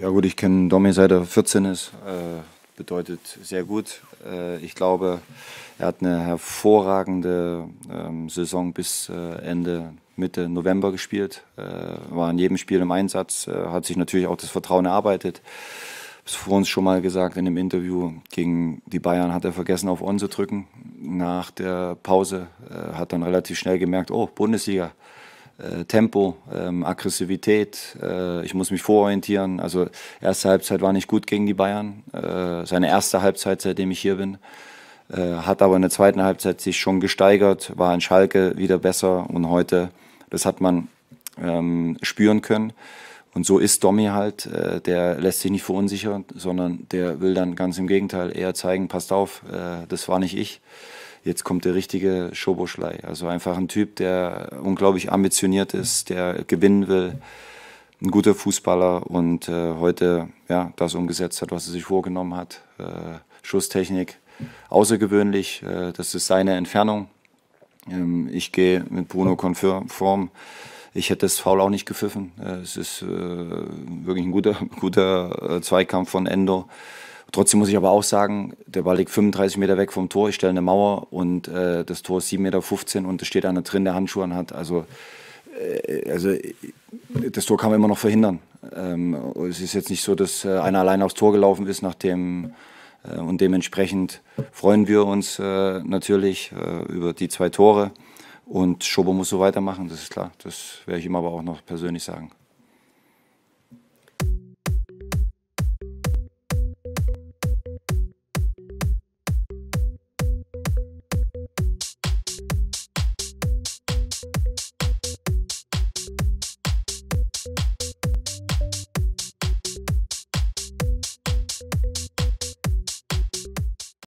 Ja gut, ich kenne Domi seit er 14 ist, äh, bedeutet sehr gut. Äh, ich glaube, er hat eine hervorragende ähm, Saison bis äh, Ende Mitte November gespielt, äh, war in jedem Spiel im Einsatz, äh, hat sich natürlich auch das Vertrauen erarbeitet. Das vor uns schon mal gesagt in dem Interview gegen die Bayern hat er vergessen auf On zu drücken. Nach der Pause äh, hat dann relativ schnell gemerkt, oh Bundesliga, äh, Tempo, ähm, Aggressivität, äh, ich muss mich vororientieren. Also erste Halbzeit war nicht gut gegen die Bayern, äh, seine erste Halbzeit, seitdem ich hier bin. Äh, hat aber in der zweiten Halbzeit sich schon gesteigert, war in Schalke wieder besser und heute, das hat man ähm, spüren können. Und so ist Domi halt, äh, der lässt sich nicht verunsichern, sondern der will dann ganz im Gegenteil eher zeigen, passt auf, das war nicht ich jetzt kommt der richtige Schoboschlei. Also einfach ein Typ, der unglaublich ambitioniert ist, der gewinnen will, ein guter Fußballer und äh, heute ja, das umgesetzt hat, was er sich vorgenommen hat. Äh, Schusstechnik außergewöhnlich, äh, das ist seine Entfernung. Ähm, ich gehe mit Bruno konform. Ich hätte das Foul auch nicht gepfiffen. Äh, es ist äh, wirklich ein guter, guter äh, Zweikampf von Endo Trotzdem muss ich aber auch sagen, der Ball liegt 35 Meter weg vom Tor, ich stelle eine Mauer und äh, das Tor ist 7,15 Meter und es steht einer drin, der Handschuhe an hat. Also, äh, also das Tor kann man immer noch verhindern. Ähm, es ist jetzt nicht so, dass äh, einer allein aufs Tor gelaufen ist, nachdem äh, und dementsprechend freuen wir uns äh, natürlich äh, über die zwei Tore. Und Schober muss so weitermachen, das ist klar. Das werde ich ihm aber auch noch persönlich sagen.